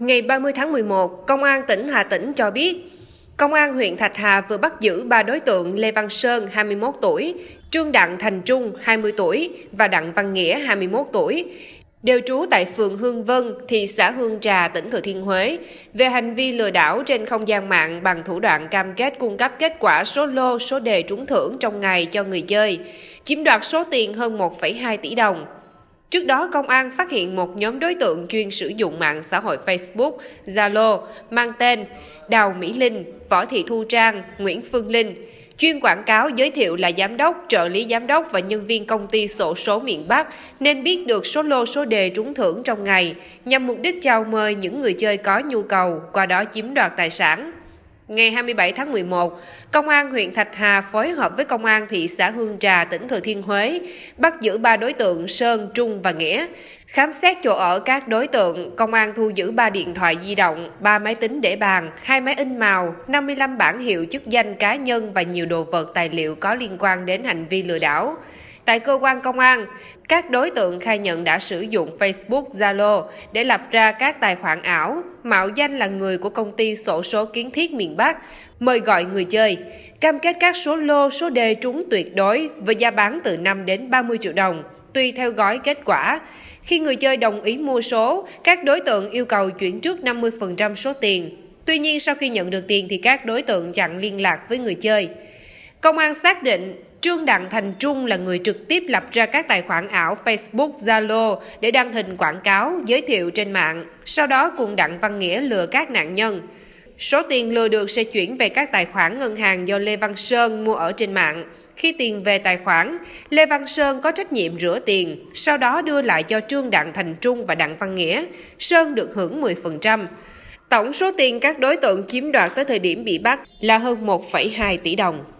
Ngày 30 tháng 11, Công an tỉnh Hà Tĩnh cho biết, Công an huyện Thạch Hà vừa bắt giữ ba đối tượng Lê Văn Sơn, 21 tuổi, Trương Đặng Thành Trung, 20 tuổi và Đặng Văn Nghĩa, 21 tuổi, đều trú tại phường Hương Vân, thị xã Hương Trà, tỉnh Thừa Thiên Huế, về hành vi lừa đảo trên không gian mạng bằng thủ đoạn cam kết cung cấp kết quả số lô, số đề trúng thưởng trong ngày cho người chơi, chiếm đoạt số tiền hơn 1,2 tỷ đồng. Trước đó, công an phát hiện một nhóm đối tượng chuyên sử dụng mạng xã hội Facebook, Zalo mang tên Đào Mỹ Linh, Võ Thị Thu Trang, Nguyễn Phương Linh, chuyên quảng cáo giới thiệu là giám đốc, trợ lý giám đốc và nhân viên công ty sổ số miền Bắc nên biết được số lô số đề trúng thưởng trong ngày nhằm mục đích chào mời những người chơi có nhu cầu, qua đó chiếm đoạt tài sản ngày 27 tháng 11, Công an huyện Thạch Hà phối hợp với Công an thị xã Hương Trà, tỉnh Thừa Thiên Huế bắt giữ ba đối tượng Sơn, Trung và Nghĩa. Khám xét chỗ ở các đối tượng, công an thu giữ ba điện thoại di động, ba máy tính để bàn, hai máy in màu, 55 bản hiệu chức danh cá nhân và nhiều đồ vật tài liệu có liên quan đến hành vi lừa đảo. Tại cơ quan công an, các đối tượng khai nhận đã sử dụng Facebook, Zalo để lập ra các tài khoản ảo, mạo danh là người của công ty sổ số kiến thiết miền Bắc, mời gọi người chơi, cam kết các số lô, số đề trúng tuyệt đối với giá bán từ 5 đến 30 triệu đồng, tùy theo gói kết quả. Khi người chơi đồng ý mua số, các đối tượng yêu cầu chuyển trước 50% số tiền. Tuy nhiên, sau khi nhận được tiền thì các đối tượng chặn liên lạc với người chơi. Công an xác định Trương Đặng Thành Trung là người trực tiếp lập ra các tài khoản ảo Facebook, Zalo để đăng hình quảng cáo, giới thiệu trên mạng. Sau đó cùng Đặng Văn Nghĩa lừa các nạn nhân. Số tiền lừa được sẽ chuyển về các tài khoản ngân hàng do Lê Văn Sơn mua ở trên mạng. Khi tiền về tài khoản, Lê Văn Sơn có trách nhiệm rửa tiền, sau đó đưa lại cho Trương Đặng Thành Trung và Đặng Văn Nghĩa. Sơn được hưởng 10%. Tổng số tiền các đối tượng chiếm đoạt tới thời điểm bị bắt là hơn 1,2 tỷ đồng.